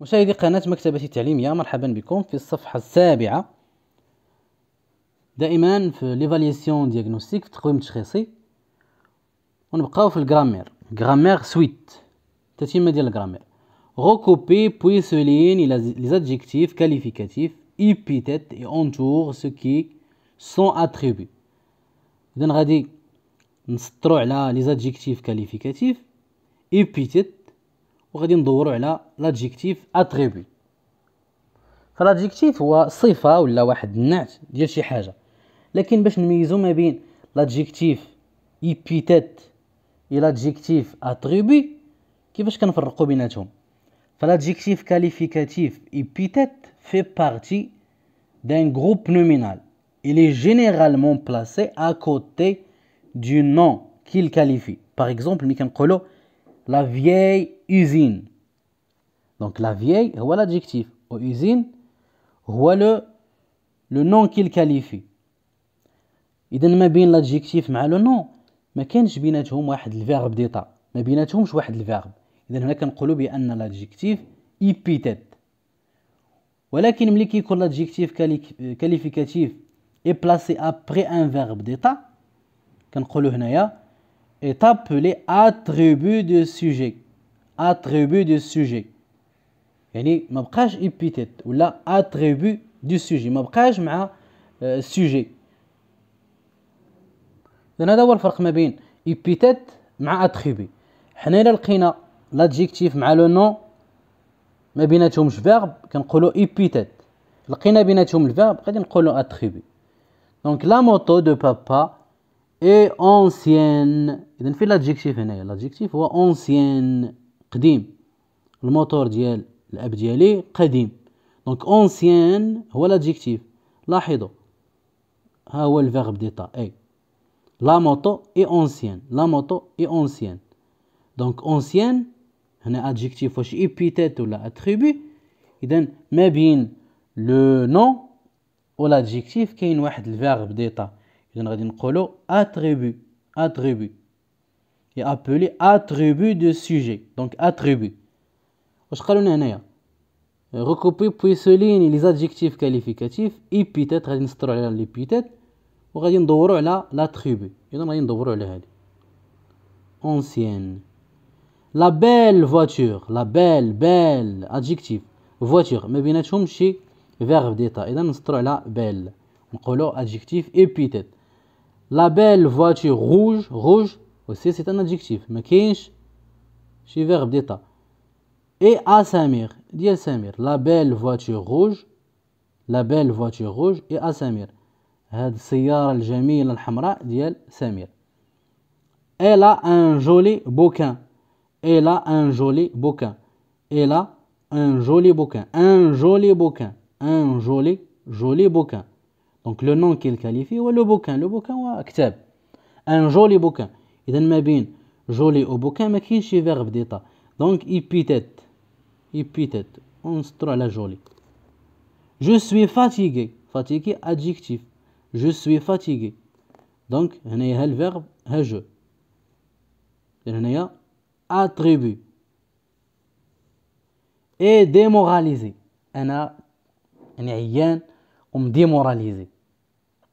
مشاهدي قناة مكتبة التعليمية مرحبا بكم في الصفحة السابعة دائما في ليفاليسيون دياغنوستيك في التقويم التشخيصي ونبقاو في الجرامير جرامير سويت تتمة ديال الجرامير غوكوبي بوي سولين les adjectifs كاليفيكاتيف ايبيتيت اي اونتور سو كي سون اتريبي إذا غادي نسطرو على ليزادجيكتيف كاليفيكاتيف qualificatifs, وغادي ندورو على لادجيكتيف اتريبي فلادجيكتيف هو صفه ولا واحد النعت ديال شي حاجه لكن باش نميزو ما بين لادجيكتيف ايبيتات الى لادجيكتيف اتريبي كيفاش كنفرقو بيناتهم فلادجيكتيف كاليفيكاتيف ايبيتات في بارتي d'un groupe nominal. Il est généralement placé à côté du nom qu'il qualifie. Par exemple, nous لا فيي اوزين دونك لا فيي هو لادجيكتيف و اوزين هو لو لو نون كيل كاليفي اذا ما بين لادجيكتيف مع لو نون ما كانش بيناتهم واحد الفيرب ديتا ما بيناتهمش واحد الفيرب اذا هنا كنقولوا بان لادجيكتيف ايبيتيت ولكن ملي كيكون لادجيكتيف كاليفيكاتيف اي بلاسي ابري ان فيرب ديتا كنقولوا هنايا est appelé attribut du sujet. Euh, attribut du sujet. يعني ما بقاش épithète ولا attribut du sujet ما بقاش مع sujet لان هذا الفرق ما بين مع attribut حنا الى لقينا l'adjectif مع لو نون ما بيناتهمش فيرب كنقولوا épithète لقينا بيناتهم الفيرب غادي نقولوا attribut Donc la moto de papa اي اونسيان اذا في لادجيكتيف هنايا لادجيكتيف هو اونسيان قديم الموتور ديال الاب ديالي قديم دونك اونسيان هو لادجيكتيف لاحظوا ها هو الفيرب ديتا اي لا موتو اي اونسيان لا موتو اي اونسيان دونك اونسيان هنا ادجيكتيف واش ايبيتيت ولا اتريبي اذا ما بين لو نو و ادجيكتيف كاين واحد الفيرب ديتا إذن غادي نقولوا attribut attribut est appelé attribut de sujet donc attribut واش قالوا لنا هنايا puis soulignez les adjectifs qualificatifs épithète غادي نسطروا على l'épithète وغادي ندوروا على l'attribut إذن غادي ندوروا على هذه ancienne la belle voiture la belle belle adjectif voiture Mais ما بيناتهمش verbe d'état إذا نسطروا على belle نقولوا adjectif épithète la belle voiture rouge, rouge aussi c'est un adjectif. Mais qui un verbe d'état Et à Samir, dit Samir, la belle voiture rouge, la belle voiture rouge et à Samir. Elle a un joli bouquin. Elle a un joli bouquin. Elle a un joli bouquin. Un joli bouquin. Un joli, joli bouquin. دونك لو نون كي الكاليفي هو لو بوكان لو بوكان هو كتاب ان جولي بوكان اذا ما بين جولي او بوكان ما كاينش شي فيرب ديتا دونك ايبيتيت ايبيتيت سترو على جولي جو سوي فاتيغي فاتيغي ادجيكتيف جو سوي فاتيغي دونك هنايا ها الفيرب ها جو هنايا اتريبي اي ديموراليزي انا يعني عيان ومديموراليزي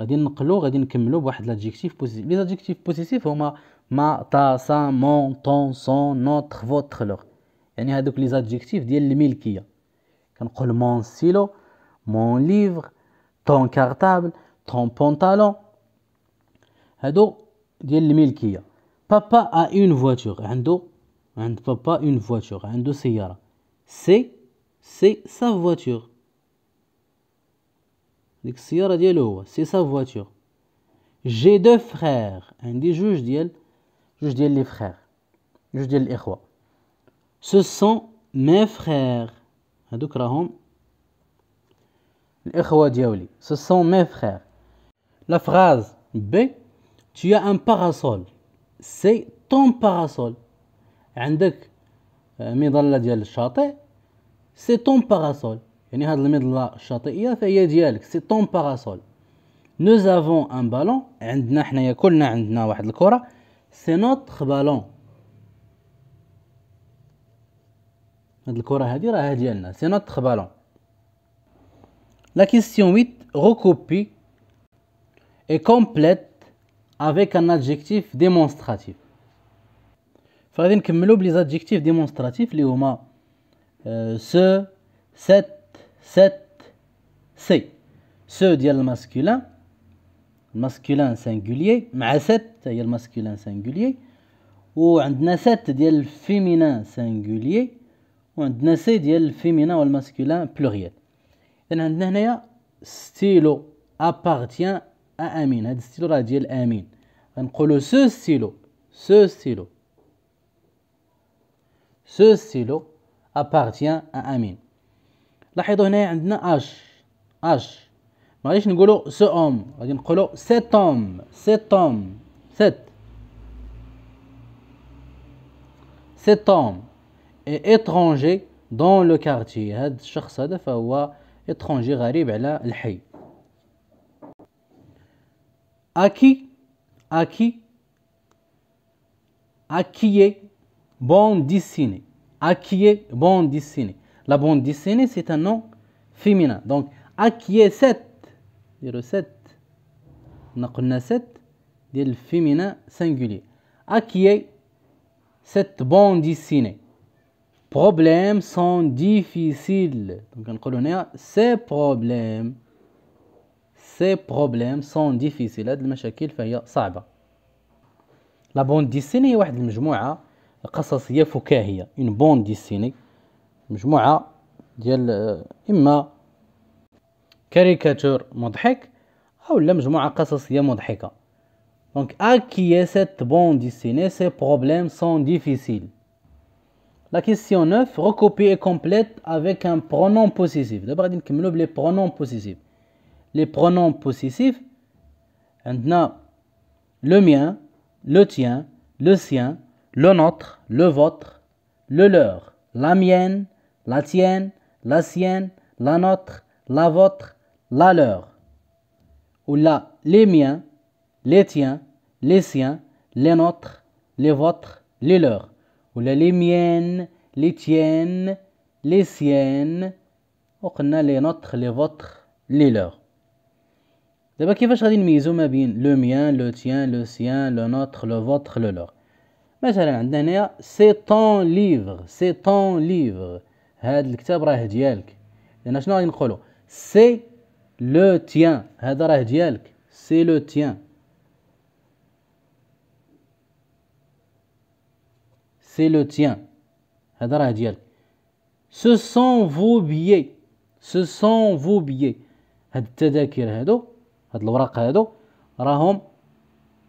غادي نقلو غادي نكملو بواحد لادجيكتيف بوزيتيف لي زادجيكتيف بوزيتيف هما ما تا سا مون طون سون نوتر فوتر لوغ يعني هادوك لي زادجيكتيف ديال الملكيه كنقول مون ستيلو مون ليفر طون كارتابل طون بونطالون هادو ديال الملكيه بابا ا اون فواتور عندو عند بابا اون فواتور عندو سياره سي سي سا فواتور D'ici c'est sa voiture. J'ai deux frères. un juge dit elle, juge les frères, juge dit les frères. Ce sont mes frères. Anduk rahom, les frères Ce sont mes frères. La phrase B, tu as un parasol. C'est ton parasol. Euh, Andeck, M'dal la dit C'est ton parasol. يعني هاد المظله الشاطئيه فهي ديالك سي طون باراسول نو زافون ان بالون عندنا حنايا كلنا عندنا واحد الكره سي نوتر بالون هاد الكره هادي راها ديالنا سي نوتر بالون لا كيستيون 8 غوكوبي اي كومبليت افيك ان ادجيكتيف ديمونستراتيف فغادي نكملو بليزادجيكتيف ديمونستراتيف اللي هما سو euh, سيت سات سي سو ديال الماسكولان الماسكولان سانغوليي مع سات هي الماسكولان سانغوليي وعندنا سات ديال الفيمينان سانغوليي وعندنا سي ديال الفيمينان والماسكولان بلوريال اذا عندنا هنايا ستيلو ابارتيان ا امين هاد ستيلو راه ديال امين غنقولو سو ستيلو سو ستيلو سو ستيلو ابارتيان ا امين لاحظوا هنا عندنا اش اش ما غاديش نقولوا سو اوم غادي نقولوا سيت اوم سيت اوم سيت سيت اوم اترونجي دون لو كارتي هاد الشخص هذا فهو اترونجي غريب على الحي اكي اكي اكي بون ديسيني اكي بون ديسيني La bande dessinée, c'est un nom féminin. Donc, acquiescet, 7, cette 7 le féminin singulier. est cette bande dessinée. Problèmes sont difficiles. Donc, on a ces problèmes. Ces problèmes sont difficiles. هذه المشاكل فهي صعبة. La bande dessinée est واحد المجموعة قصصية Une bande dessinée. مجموعه ديال اما كاريكاتور مضحك او لا مجموعه قصصيه مضحكه دونك à cette bande dessinée ces problèmes sont difficiles La question 9, recopie et complète avec un pronom possessif. D'abord, les pronoms possessifs. Les pronoms possessifs, maintenant, le mien, le tien, le sien, le nôtre, le vôtre, le leur, la mienne, la tienne, la sienne, la nôtre, la vôtre, la leur. Ou là, les miens, les tiens, les siens, les nôtres, les vôtres, les leurs. Ou là, les miennes, les tiennes, les siennes, là, les nôtres, les vôtres, les leurs. دابا كيفاش غادي نميزو ما le لو le Le le le le لو le لو le لو لور مثلا عندنا سي طون ليفر سي طون ليفر هذا الكتاب راه ديالك لان شنو غادي نقولوا سي لو تيان هذا راه ديالك سي لو تيان سي لو تيان هذا راه ديالك سو سون فو بيي سو سون فو بيي هاد التذاكر هادو هاد الوراق هادو راهم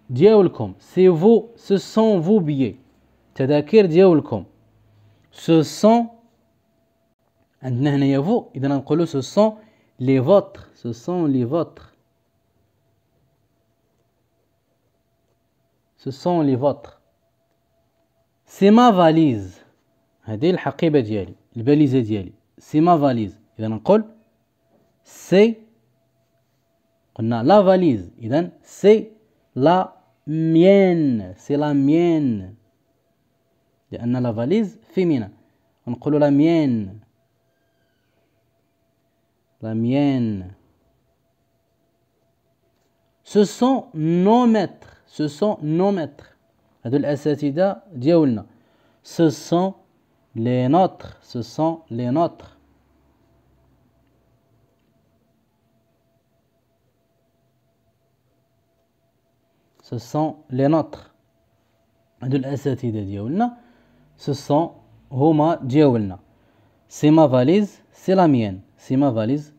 ديالكم سي فو سو سون فو بيي تذاكر ديالكم سو سون عندنا هنايا فو اذا نقولوا سو سون لي فوتر سو سون لي فوتر سو سون لي فوتر سي ما فاليز هذه الحقيبه ديالي الباليزه ديالي سي ما فاليز اذا نقول سي قلنا لا فاليز اذا سي لا ميان سي لا ميان لان لا فاليز فيمينا نقولوا لا ميان la mienne. Ce sont nos maîtres. Ce sont nos maîtres. Ce sont les nôtres. Ce sont les nôtres. Ce sont les nôtres. Ce sont Homa Djaoulna. C'est ma valise. C'est la mienne. C'est ma valise,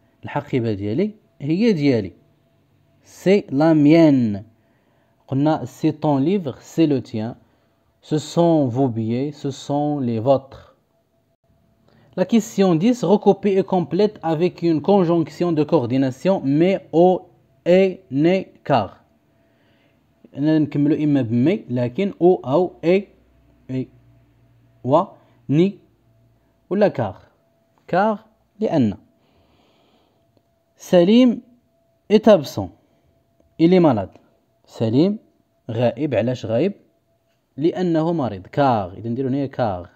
C'est la mienne. On a c'est ton livre, c'est le tien. Ce sont vos billets, ce sont les vôtres. La question 10 recopie et complète avec une conjonction de coordination mais ou et ni car. mais, mais et ou ni ou car. كاغ لأن سليم إتابسون إلي مالاد سليم غائب علاش غايب لأنه مريض كاغ إذا نديرو هنايا كاغ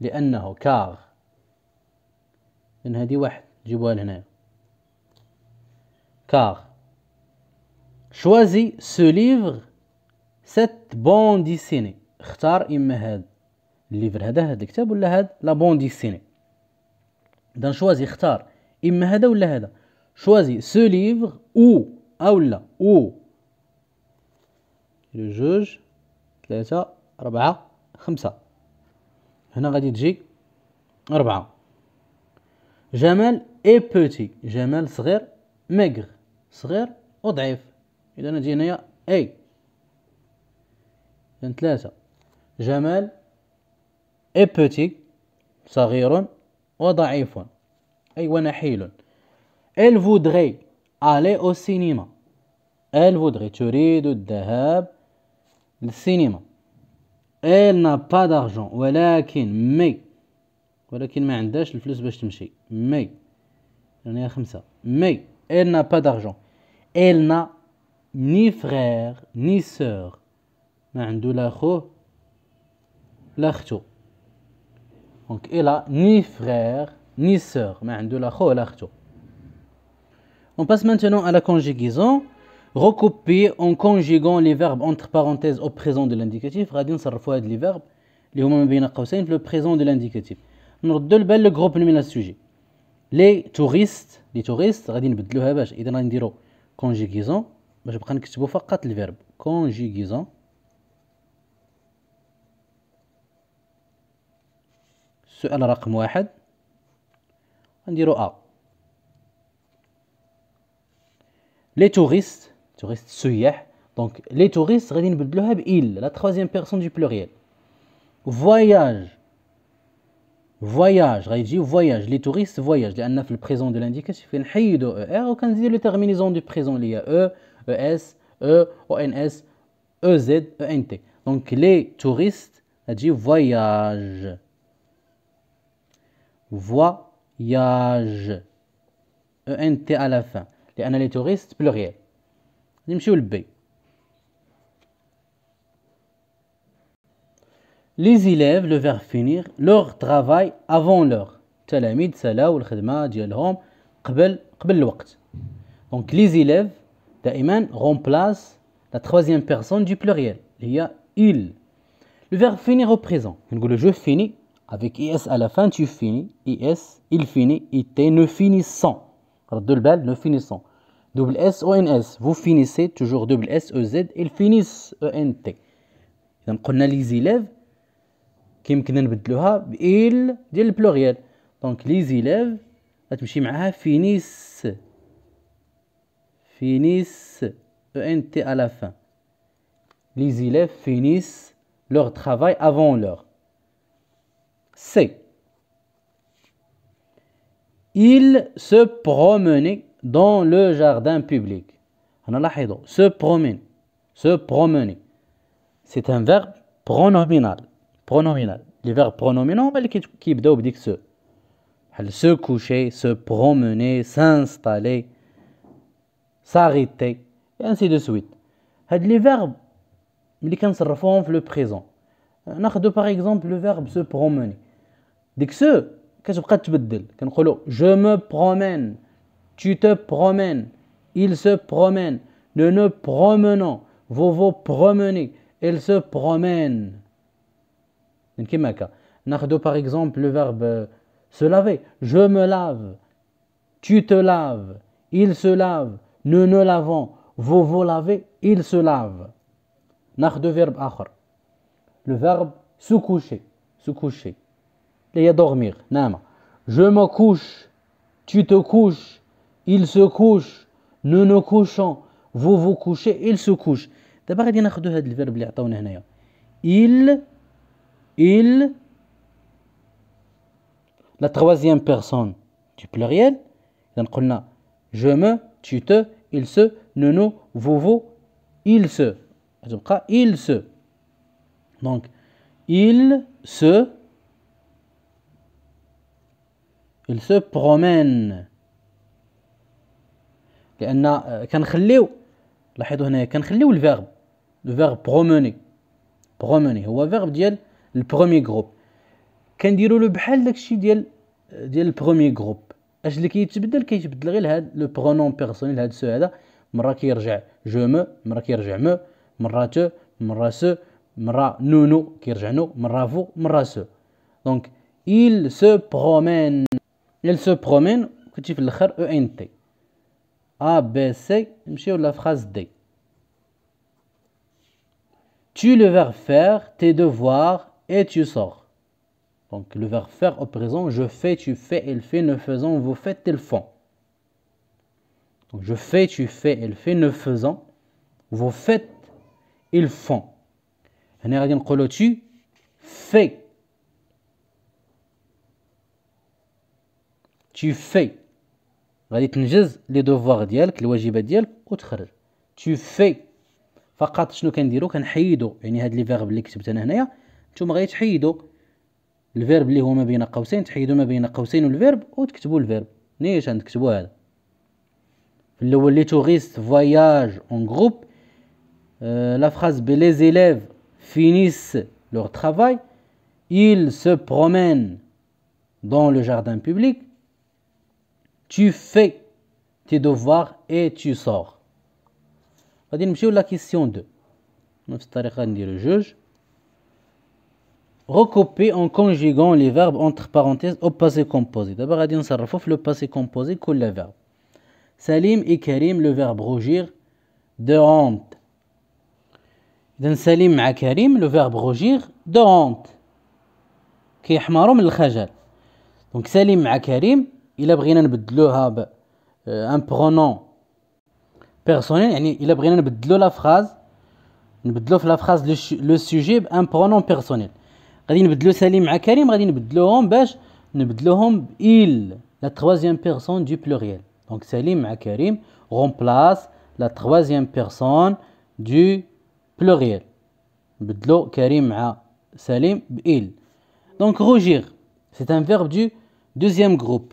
لأنه كاغ إذن هادي واحد جيبوها لهنا كاغ شوازي سو ليفغ سات بون ديسيني اختار إما هاد الليفر هذا هاد الكتاب ولا هاد لا بون ديسيني اذا شوازي اختار اما هذا ولا هذا شوازي سو ليفغ او او لا او جوج ثلاثة أربعة خمسة هنا غادي تجي أربعة جمال اي بوتي جمال صغير ماغر صغير وضعيف إذا أنا جي هنايا اي إذا ثلاثة جمال اي بوتي صغير وضعيف أي ونحيل إل فودغي ألي أو سينيما إل فودغي تريد الذهاب للسينما إل نا با دارجون ولكن مي ولكن ما عندهاش الفلوس باش تمشي مي يعني خمسة مي إل نا با دارجون إل نا ني فغير ني سور ما عندو لا خوه لا ختو Donc il a ni frère ni sœur. On passe maintenant à la conjugaison. Recouper en conjuguant les verbes entre parenthèses au présent de l'indicatif. de verbe les verbes. Le présent de l'indicatif. Le groupe nomme de sujet. Les touristes. Les touristes. Conjugaison. Bah, je vais prendre le verbe. Conjugaison. سؤال رقم واحد غنديرو أ لي توريست توريست سياح دونك لي توريست غادي نبدلوها بإل لا تخوازيام بيرسون دو بلوريال فواياج فواياج غادي غيجي فواياج لي توريست فواياج لأن في البريزون دو لانديكاتيف كنحيدو أو أر وكنزيدو لي تيرمينيزون دو بريزون اللي هي أو أو إس أو أو إن إس أو زد أو إن تي دونك لي توريست غتجي فواياج voyage. E-N-T à la fin. les les touristes pluriel. le Les élèves, le verbe finir, leur travail avant l'heure. Donc les élèves دائما remplacent la troisième personne du pluriel. Il y a il. Le verbe finir au présent. Donc, le jeu finit avec IS à la fin, tu finis. IS, il finit. IT, ne finissant. Double S, ne finissant. Double S, s Vous finissez toujours double S, e, Z. Ils finissent ENT. Donc, on a les élèves qui les le il Donc, les élèves, élèves tu غتمشي avec ah, finissent finissent e n t à la fin les élèves finissent leur travail avant l'heure c'est, Il se promenait dans le jardin public. Se promener. Se promener. C'est un verbe pronominal. Pronominal. Les verbes pronominaux, qui بداو بديك se. Se coucher, se promener, s'installer, s'arrêter, et ainsi de suite. les verbes, ils le présent. On par exemple le verbe se promener. Je me promène, tu te promènes il se promène nous nous promenons vous vous promenez elle se promène par exemple le verbe euh, se laver je me lave tu te laves il se lave nous nous lavons vous vous lavez il se lave de verbe le verbe se coucher se coucher les dormir. Je me couche, tu te couches, il se couche, nous nous couchons, vous vous couchez, il se couche. prendre ce verbe donné ici. il il la troisième personne du pluriel on a je me tu te il se nous nous vous vous il se il se donc il se il se promène لان آه، كنخليو لاحظوا هنايا كنخليو الفيرب فيرب بروموني بروموني هو فيرب ديال البرومي غروب كنديروا له بحال داكشي ديال آه، ديال البرومي غروب اش اللي كيتبدل كيتبدل غير هذا لو برونون بيرسونيل هاد سو هذا مره كيرجع جو مو مره كيرجع مو مره تو مره سو مره نونو كيرجع نو مره فو مره سو دونك il se promène elle se promène que tu الاخر A, B, C, ا بي سي la phrase D. Tu le verbe faire tes devoirs et tu sors. Donc le verbe faire au présent, je fais, tu fais, il fait, ne faisons, vous faites, ils font. Donc je fais, tu fais, il fait, ne faisons, vous faites, ils font. On tu fais. tu fais غادي تنجز لي دوفوار ديالك الواجبات ديالك وتخرج tu fais فقط شنو كنديرو كنحيدو يعني هاد لي فيرب اللي كتبت انا هنايا نتوما غادي تحيدو الفيرب اللي هو ما بين قوسين تحيدو ما بين قوسين والفيرب وتكتبو الفيرب نيش غنكتبو هذا في الاول لي توغيست فواياج اون غروب لا فراز بي لي زيليف فينيس لور ترافاي ils se promènent dans le jardin public tu fais tes devoirs et tu sors. Je vais la question 2 نفس الطريقه نديرو recopier en conjuguant les verbes entre parenthèses au passé composé D'abord, on نصرفو في le passé composé le verbe Salim et Karim, le verbe rougir de honte Salim et Karim, le verbe rougir de honte كيحمروا من الخجل Donc, Salim مع Karim, il a pris euh, un pronom personnel, il a pris la phrase, le sujet, un pronom personnel. Nous avons pris salim à Karim, nous avons pris le il, la troisième personne du pluriel. Donc salim à Karim remplace la troisième personne du pluriel. Nous avons pris salim à il. Donc rougir, c'est un verbe du deuxième groupe.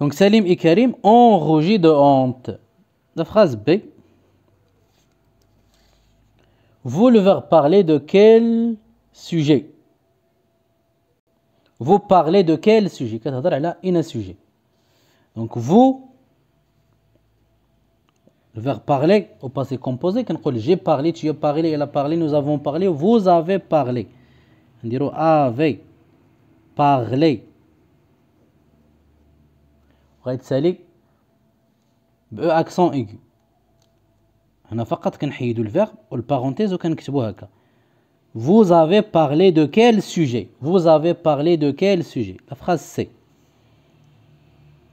Donc Salim et Karim ont rougi de honte. La phrase B. Vous le verbe parler de quel sujet Vous parlez de quel sujet sujet. Donc vous, le verbe parler au passé composé, j'ai parlé, tu as parlé, elle a parlé, nous avons parlé, vous avez parlé. On dirait avez parlé. Vous avez parlé de quel sujet Vous avez parlé de quel sujet La phrase C.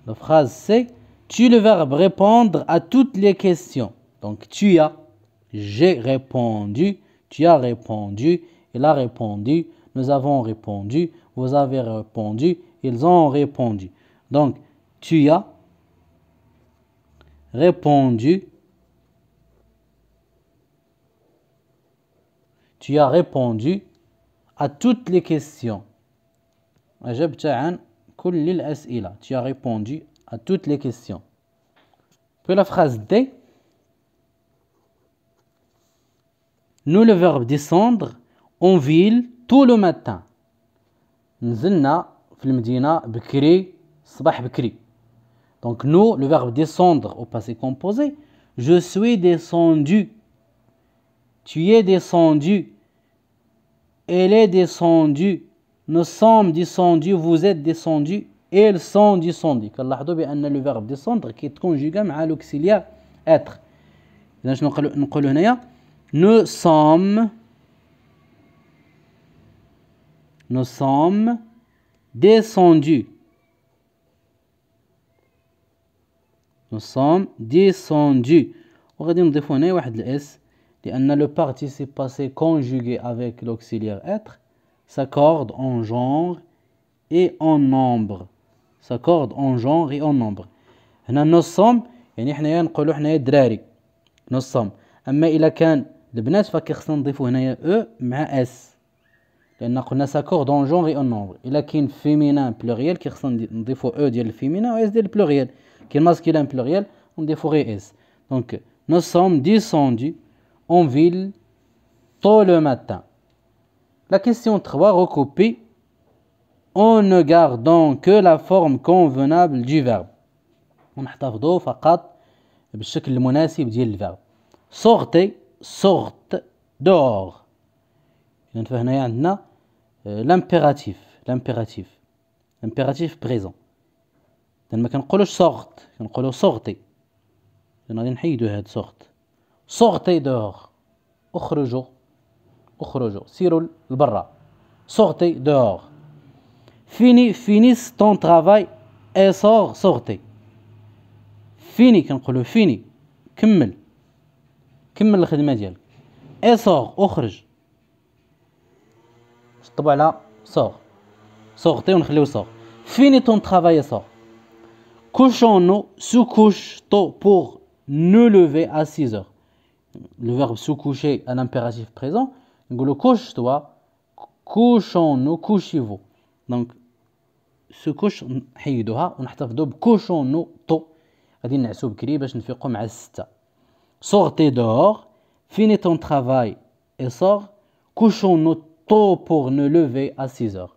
La phrase C. Tu le verbe répondre à toutes les questions. Donc tu as, j'ai répondu, tu as répondu, il a répondu, nous avons répondu, vous avez répondu, ils ont répondu. Donc tu as répondu tu as répondu à toutes les questions tu as répondu à toutes les questions Pour la phrase D nous le verbe descendre en ville tout le matin نزلنا في المدينة بكري الصباح donc nous, le verbe descendre au passé composé, je suis descendu, tu es descendu, elle est descendue, nous sommes descendus, vous êtes descendus, ils sont descendus. le verbe descendre conjugué à l'auxiliaire être. Nous sommes nous sommes descendus. Nous sommes descendus. وغادي que un واحد الاس لان le participe passé conjugué avec l'auxiliaire être s'accorde en genre et en nombre s'accorde en genre et en nombre هنا sommes. يعني حنايا نقولوا حنايا دراري نصم اما الا كان البنات فكيخصنا نضيفو هنايا او مع اس لان قلنا ساكورد اون جونغ اون نومبر الا كاين فيمينان بلوريال كيخصنا نضيفو او ديال و ديال البلوريال qui masculin pluriel, on dit S. Donc, nous sommes descendus en ville tôt le matin. La question 3, recopie en ne gardant que la forme convenable du verbe. On نحتفظوا فقط بالشكل المناسب ديال verbe. sortez sorte dehors Donc, عندنا euh, l'impératif l'impératif l'impératif présent إذن ما كنقولوش سوغت كنقولو سوغتي إذن غادي نحيدو هاد سوغت سوغتي دوغ اخرجوا اخرجوا سيروا لبرا سوغتي دوغ فيني فينيس طون ترافاي اي صغ سوغتي فيني كنقولو فيني كمل كمل الخدمه ديالك اي صغ اخرج طبعا على صغ صغتي ونخليو صغ فيني طون ترافاي صغ couchons-nous, sous couche tôt pour nous lever à 6 heures. Le verbe sous coucher un l'impératif présent, le couche-toi, couchons-nous, couchez-vous. Donc, se couche, نحيدوها on a tôt. غادي نعسو بكري باش نفيقو مع الستة sortez dehors finis ton travail et sort. couchons-nous tôt pour nous lever à 6 heures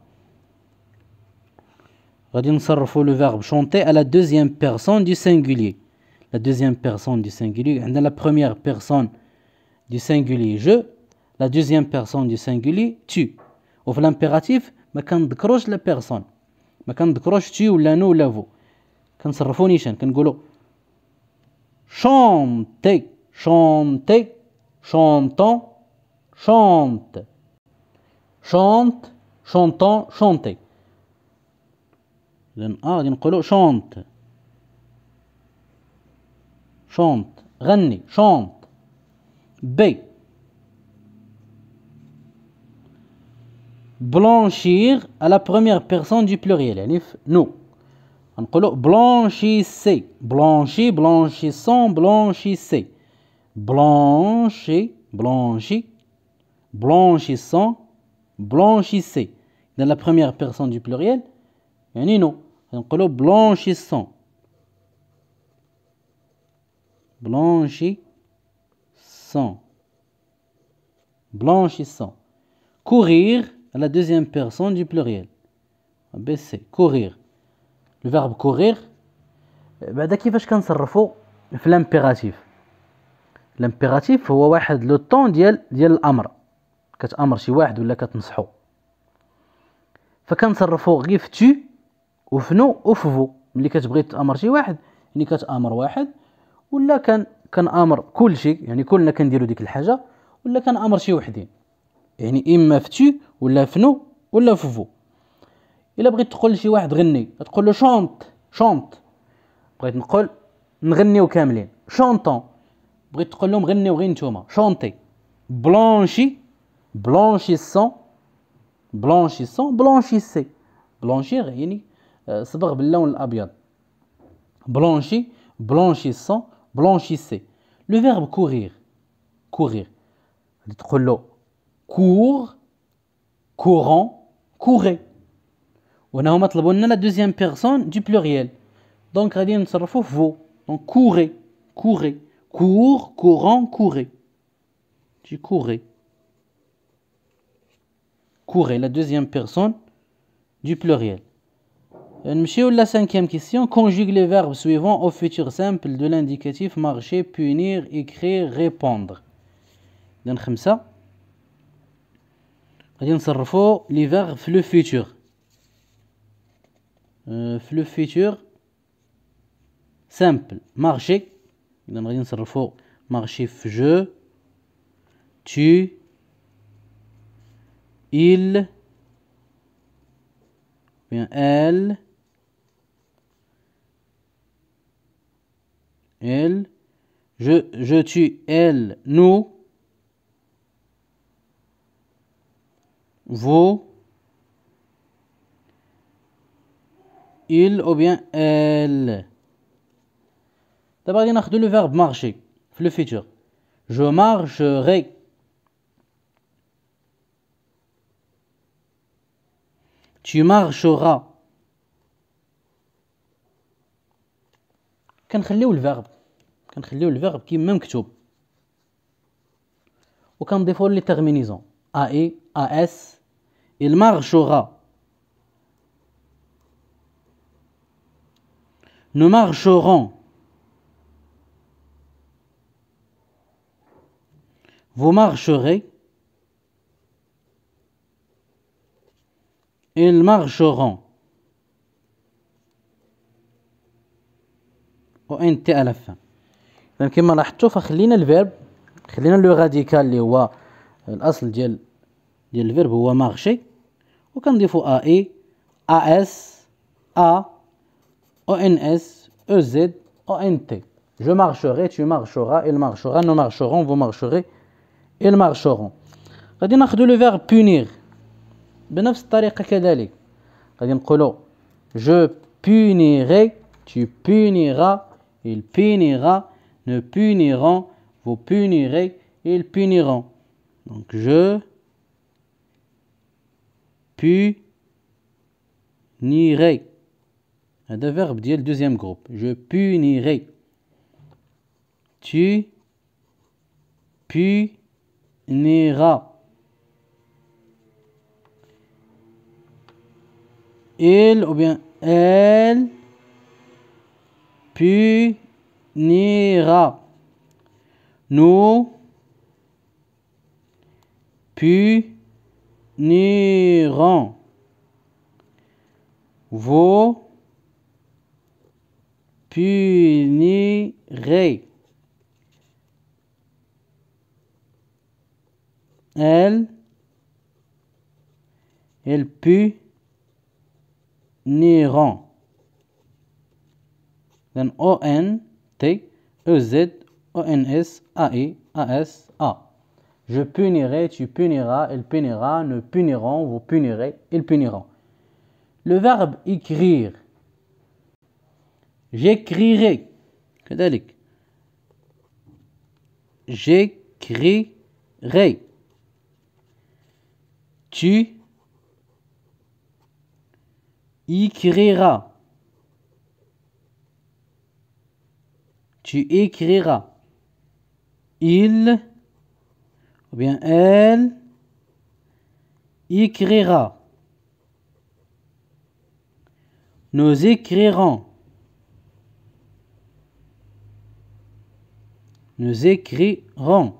le verbe chanter à la deuxième personne du singulier. La deuxième personne du singulier, on la première personne du singulier je, la deuxième personne du singulier tu. Au l'impératif, ma كندكروش la personne. ما كندكروش tu ولا nous ولا vous. كنصرفو le كنقولو chanter chanter chantant chante chante chantant chanté chante chante chante. chante. Chante. B. blanchir à la première personne du pluriel nous blanchissez blanchi Blanchissant. blanchissez blanchi blanchissant Blanchissant. blanchissez dans la première personne du pluriel يعني nous بلونشي بلونشيسون بلونشي سون سون Courir, à دوزيام بيرسون دي بلوريال بي سي courir. لو فيرب courir. بعدا كيفاش كنصرفو في الامبيراتيف الامبيراتيف هو واحد لو طون ديال ديال الامر كتامر شي واحد ولا كتنصحو فكنصرفو غير في تو وفنو وففو ملي كتبغي تامر شي واحد يعني كتامر واحد ولا كان كل كلشي يعني كلنا كنديرو ديك الحاجه ولا امر شي وحدين يعني اما فتي ولا فنو ولا ففو الا بغيت تقول لشي واحد غني تقول له شونط شونط بغيت نقول نغنيو كاملين شونطون بغيت تقول لهم غنيو غير نتوما شونطي بلانشي بلانشي سون بلانشي سون بلانشي سي بلانشير يعني Euh, c'est blanchi, blanchissant, blanchissé. Le verbe courir. Courir. Cours, courant, courait. On a la deuxième personne du pluriel. Donc, on a dit que nous fait faux. Donc, courez. Cours, courant, courez. Tu courais. Courez, la deuxième personne du pluriel. Euh, la cinquième question. Conjugue les verbes suivants au futur simple de l'indicatif marcher, punir, écrire, répondre. Donc, ça. les verbes le futur. Euh, le futur simple. Marcher. Donc, marcher, je, tu, il, bien, elle. elle, je, je tue elle, nous, vous, il ou bien elle. D'abord, il y a le verbe marcher, le futur. Je marcherai. Tu marcheras. Je kan le verbe. Kan le verbe qui même écrit. Ou kan défaut les terminaisons. A E A S. Il marchera. Nous marcherons. Vous marcherez. Ils marcheront. على فان اذا كما لاحظتوا فخلينا الفيرب خلينا لو راديكال اللي هو الاصل ديال ديال الفيرب هو مارشي كنضيفو ا اي ا اس ا او ان اس او زد او ان تي جو مارشوري تو مارشورا ايل مارشورا نو مارشورون فو مارشوري ايل مارشورون غادي ناخذ لو فيرب بونير بنفس الطريقه كذلك غادي نقولوا جو بونيري تو بونيرا Il punira, ne puniront, vous punirez, ils puniront. Donc je punirai. هذا verbe le deuxième groupe. Je punirai. Tu puniras. Il ou bien elle punira. Nous punirons vous punirez. Elle, elle puniront then O N T E Z O N S A A S A. Je punirai, tu puniras, elle punira, nous punirons, vous punirez, ils puniront. Le verbe écrire. J'écrirai. J'écrirai. Tu écriras. tu écriras. Il ou bien elle écrira. Nous écrirons. Nous écrirons.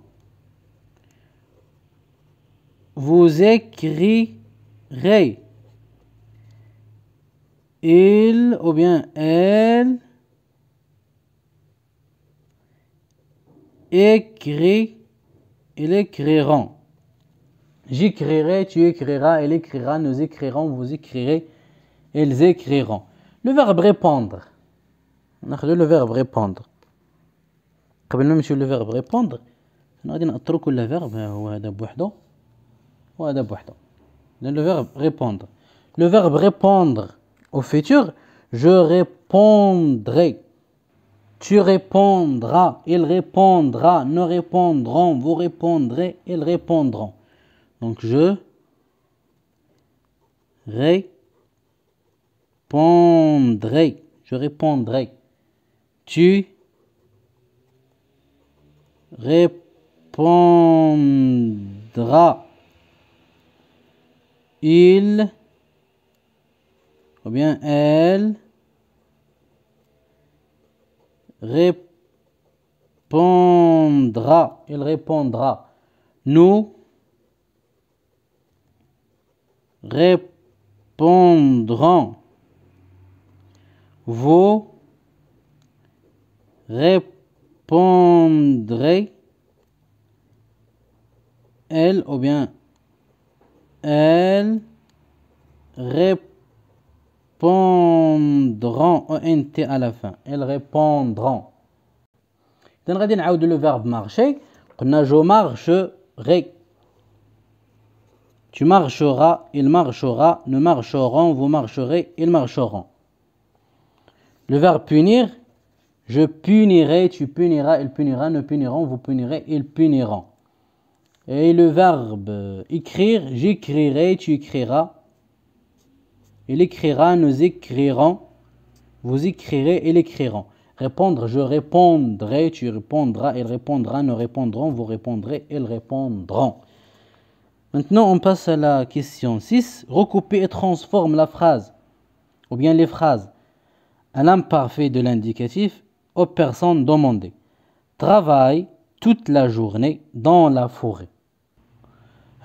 Vous écrirez. Il ou bien elle écrit, ils écriront. J'écrirai, tu écriras, elle écrira, nous écrirons, vous écrirez, ils écriront. Le verbe répondre. on Le verbe répondre. قبل ما نمشيو لو فيرب répondre غادي نأطرو كل فيرب هو هذا بوحدو وهذا بوحدو لان لو فيرب répondre لو فيرب répondre au futur je répondrai tu répondras, il répondra, nous répondrons, vous répondrez, ils répondront. Donc je répondrai, je répondrai. Tu répondras. Il ou bien elle répondra. Il répondra. Nous répondrons. Vous répondrez. Elle ou bien elle répondra répondront ONT à la fin elles répondront on va le verbe verbe marcher a Je Tu marcheras, il marchera, nous marcherons, vous marcherez, ils marcheront. Le verbe punir, je punirai, tu puniras, il punira, nous punirons, vous punirez, ils puniront. Et le verbe écrire, j'écrirai, tu écriras, il écrira, nous écrirons, vous écrirez ils écriront. Répondre, je répondrai, tu répondras, il répondra, nous répondrons, vous répondrez, ils répondront. Maintenant, on passe à la question 6. Recouper et transforme la phrase, ou bien les phrases, à l'imparfait de l'indicatif aux personnes demandées. Travaille toute la journée dans la forêt.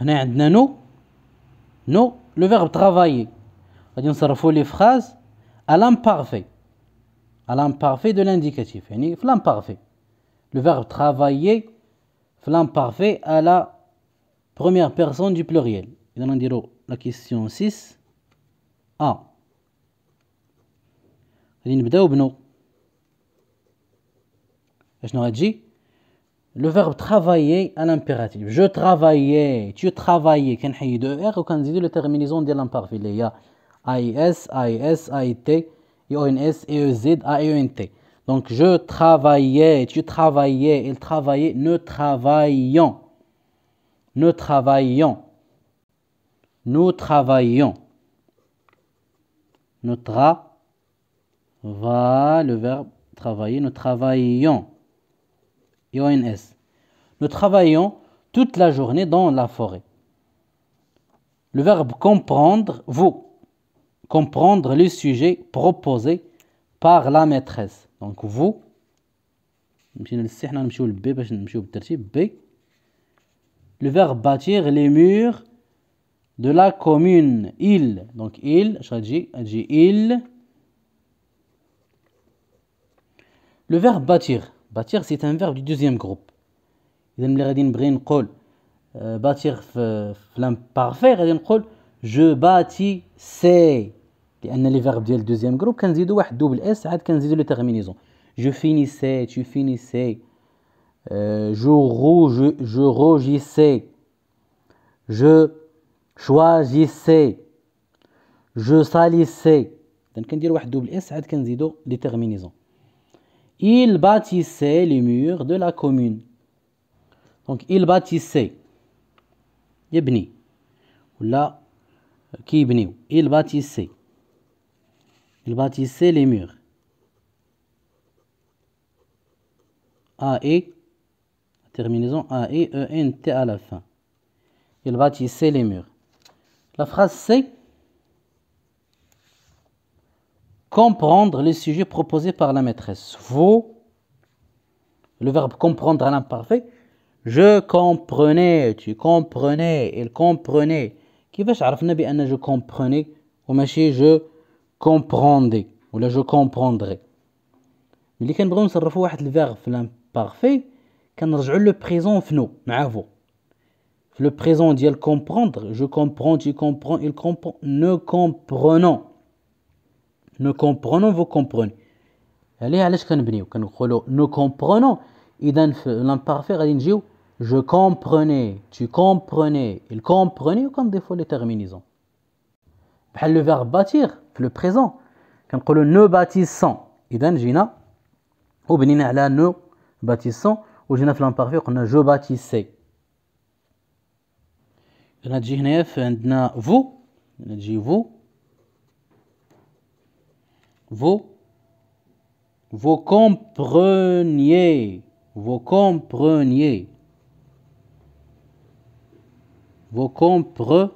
non, nous, nous, le verbe travailler. غادي les phrases à l'imparfait à l'imparfait de l'indicatif يعني l'imparfait le verbe travailler l'imparfait à la première personne du pluriel va dire la question 6 A non? Je بنو اشنو غتجي le verbe travailler à l'impératif je travaillais tu travaillais quand ار dit le terminaison de l'imparfait y a a-I-S, A-I-S, A-I-T, AIS, AIS, AIT, IONS, e e e n t Donc je travaillais, tu travaillais, il travaillait, nous travaillons. Nous travaillons. Nous travaillons. Nous va, Le verbe travailler, nous travaillons. s Nous travaillons toute la journée dans la forêt. Le verbe comprendre, vous comprendre le sujet proposé par la maîtresse. Donc vous, le verbe bâtir les murs de la commune. Il, donc il, il. Le verbe bâtir. Bâtir, c'est un verbe du deuxième groupe. Euh, bâtir, euh, je bâtis, c'est. لان لي فيرب ديال دوزيام جروب كنزيدو واحد دوبل اس عاد كنزيدو لي تيرمينيزون جو فينيسي تو فينيسي جو رو جو جو روجيسي جو شواجيسي جو ساليسي اذا كندير واحد دوبل اس عاد كنزيدو لي تيرمينيزون il bâtissait les murs de la commune donc il bâtissait يبني ولا كيبنيو il bâtissait Il bâtissait les murs. A-I et terminaison e, e n T à la fin. Il bâtissait les murs. La phrase C. comprendre les sujets proposés par la maîtresse. Vous, le verbe comprendre à l'imparfait, je comprenais, tu comprenais, il comprenait. Qui va je comprenais ou je comprendre ou là je comprendrai. Mais les canbrons se refouent le verbe l'imparfait, quand nous le présent nous, vous. Le présent dit le comprendre, je comprends, tu comprends, il comprend, ne comprenons. Ne comprenons, vous comprenez. Allez, allez, je connais bien, ne comprenons. Et dans l'imparfait, je comprenais, tu comprenais, il comprenait, quand des fois les terminisons le verbe bâtir, le présent. Quand on parle de ne bâtissant, idem Gina. Au Benin, on a ne bâtissant. Au Geneva, on a je bâtissais. On a dit a vous, on a dit vous, vous, vous comprenez, vous comprenez, vous comprenez,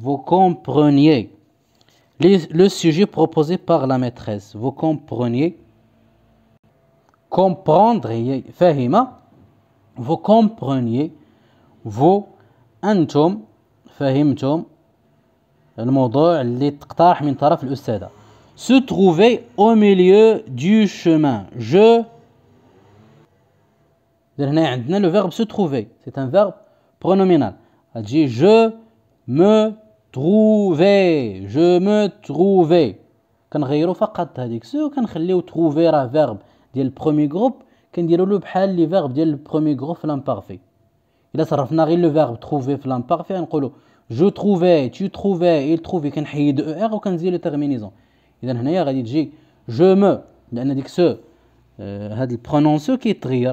vous compreniez. le sujet proposé par la maîtresse. Vous compreniez. Comprendre, fahima. Vous compreniez. Vous, antum, fahimtum. الموضوع اللي تقترح من طرف maîtresse se trouver au milieu du chemin je le verbe se trouver c'est un verbe pronominal. Alors dit je me trouvais, je me trouvais. Quand rien neuf qu'à dire que le qu'on trouver un verbe dit le premier groupe, qu'on dit le verbe du premier groupe en l'imparfait. Il a ça. le verbe trouver en l'imparfait en dit Je trouvais, tu trouvai il trouvait. Quand hider ou quand le terminaison. Il a une erreur dit dit je me. Alors dire que le prononce qui trier.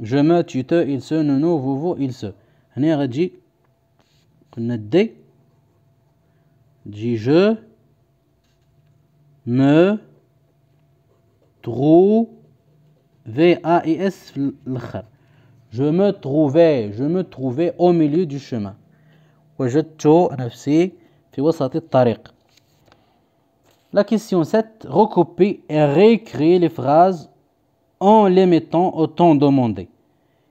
Je me, tu te, il se, nous nous, vous vous, ils se. هنا غتجي قلنا دي تجي جو مو ترو في ا اي اس في الاخر جو مو تروفي جو مو تروفي او ميليو دو شومان وجدت نفسي في وسط الطريق La question 7. Recopier et réécrire les phrases en les mettant au temps demandé.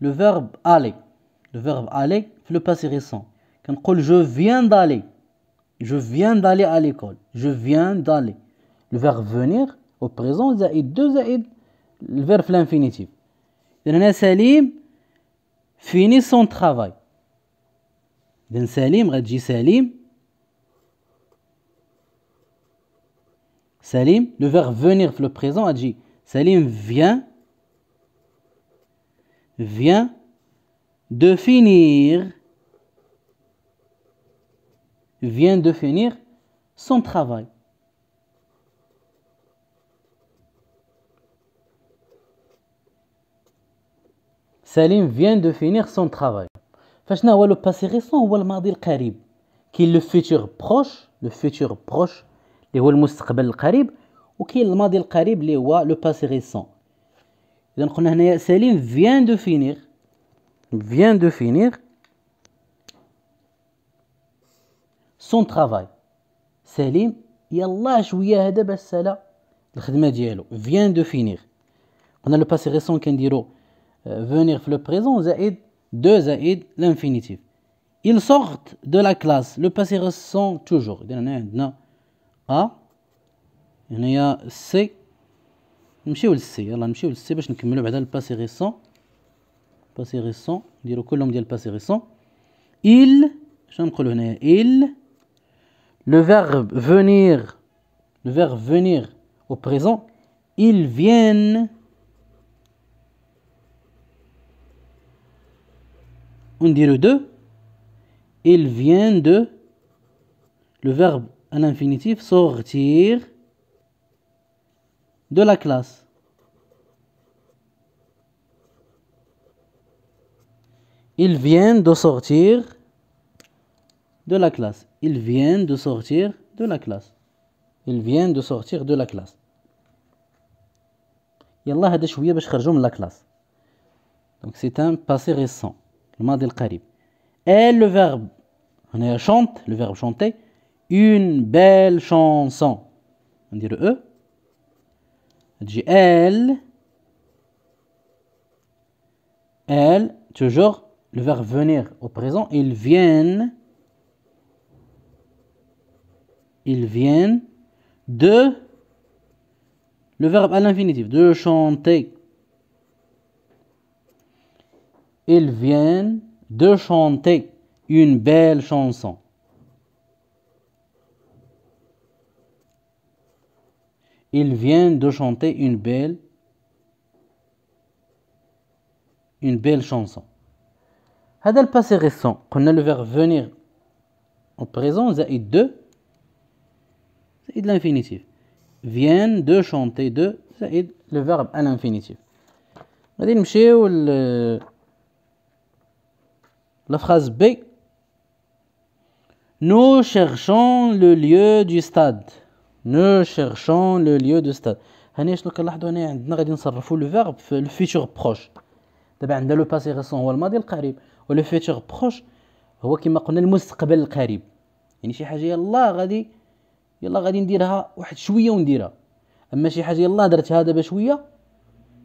le verbe aller le verbe aller le passé récent quand on dit je viens d'aller je viens d'aller à l'école je viens d'aller le verbe venir au présent zaïd, deux zaïd, le verbe l'infinitif a Salim finit son travail إذن Salim, غتجي Salim. Salim, le verbe venir, le présent, a dit Salim vient vient de finir vient de finir son travail. Salim vient de finir son travail. فشنا ou le passé récent le le qui est le futur proche le futur proche ou le ou القريب ou le le le passé récent اذا قلنا هنايا سليم فيان دو فينيغ فيان دو فينيغ سون ترافاي سليم يلاه شويه هذا باش سالا الخدمه ديالو فيان دو فينيغ قلنا لو باسي ريسون في لو بريزون de la classe. Le passé récent, toujours. Il y a un A, C, نمشيو للسي يلاه نمشيو للسي باش نكملو بعدا الباسي ريسون باسي ريسون نديرو كلهم ديال الباسي ريسون il شنو نقولو هنايا il le verbe venir le verbe venir au présent ils viennent on dit le de ils viennent de le verbe à l'infinitif sortir de la classe. Ils viennent de sortir de la classe. Ils viennent de sortir de la classe. Ils viennent de sortir de la classe. Yallah هذا شويه باش خرجوا la classe. Donc c'est un passé récent. le elle le verbe On chante le verbe chanter une belle chanson On dit le « e elle, elle, toujours le verbe venir au présent ils viennent ils viennent de le verbe à l'infinitif de chanter ils viennent de chanter une belle chanson Il vient de chanter une belle, une belle chanson. passé passé récent a le verbe venir au présent c'est de l'infinitif viennent de chanter de c'est le verbe à l'infinitif la phrase B Nous cherchons le lieu du stade. نو شيرشون لو ليو دو ستاد هنا شنو كنلاحظوا هنا عندنا غادي نصرفوا لو فيرب في الفيتور بروش دابا عندنا لو باسي ريسون هو الماضي القريب ولو فيتور بروش هو كما قلنا المستقبل القريب يعني شي حاجه يلاه غادي يلاه غادي نديرها واحد شويه ونديرها اما شي حاجه يلاه درتها دابا شويه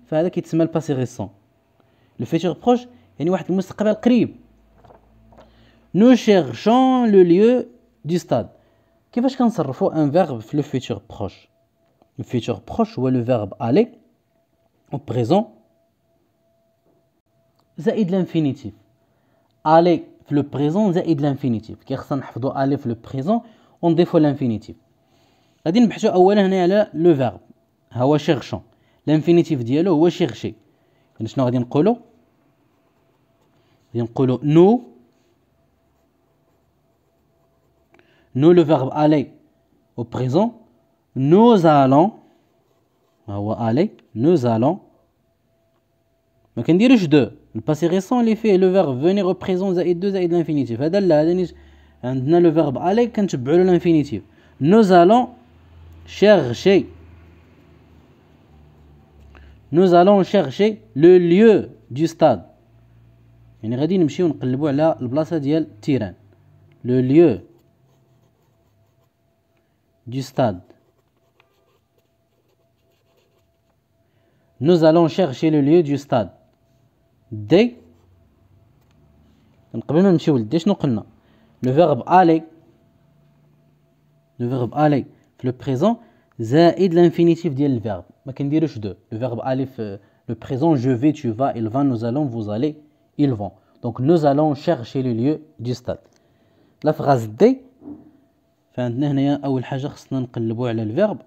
فهذا كيتسمى الباسي ريسون لو فيتور بروش يعني واحد المستقبل قريب نو شيرشون لو ليو دو ستاد كيفاش كنصرفوا ان فيرب في لو فيتور بروش لو فيتور بروش هو لو فيرب الي او بريزون زائد لانفينيتيف الي في لو بريزون زائد لانفينيتيف كي خصنا نحفظوا الي في لو بريزون ونضيفوا لانفينيتيف غادي نبحثوا اولا هنا على لو فيرب ها هو شيرشون لانفينيتيف ديالو هو شيرشي يعني شنو غادي نقولوا غادي نقولوا نو Nous, le verbe aller au présent, nous allons. Aller, nous allons. Mais quand dirais-je de Le passé récent, les faits, le verbe venir au présent, et deux, et l'infinitif. Le verbe aller, quand tu brûles l'infinitif. Nous allons chercher. Nous allons chercher le lieu du stade. Le lieu du stade. Nous allons chercher le lieu du stade. D. Le verbe aller. Le verbe aller. Le présent. Zaïd l'infinitif ديال verbe ما كنديروش دو le verbe aller le présent je vais tu vas il va nous allons vous allez ils vont donc nous allons chercher le lieu du stade la phrase D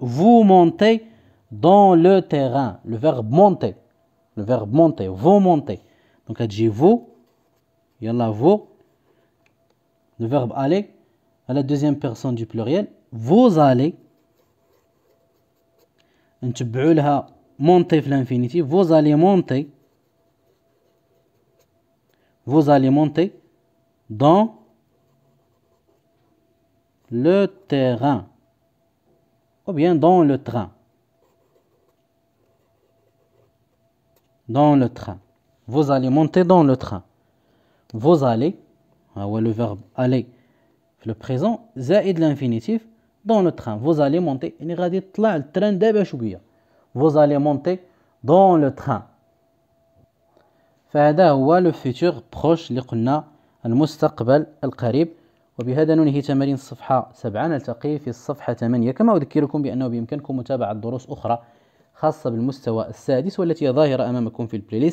vous montez dans le terrain. Le verbe monter, le verbe monter, vous montez. Donc elle dit vous, il y a vous. Le verbe aller à la deuxième personne du pluriel. Vous allez. On l'infinitif. Vous allez monter. Vous allez monter dans le terrain ou bien dans le train. Dans le train. Vous allez monter dans le train. Vous allez, ah le verbe aller, le présent, zaïd l'infinitif, dans le train. Vous allez monter, vous allez monter dans le train. فهذا هو le futur proche اللي قلنا المستقبل القريب وبهذا ننهي تمارين الصفحة 7 نلتقي في الصفحة 8 كما أذكركم بأنه بإمكانكم متابعة دروس أخرى خاصة بالمستوى السادس والتي ظاهرة أمامكم في البلاي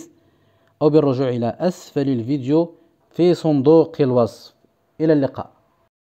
أو بالرجوع إلى أسفل الفيديو في صندوق الوصف إلى اللقاء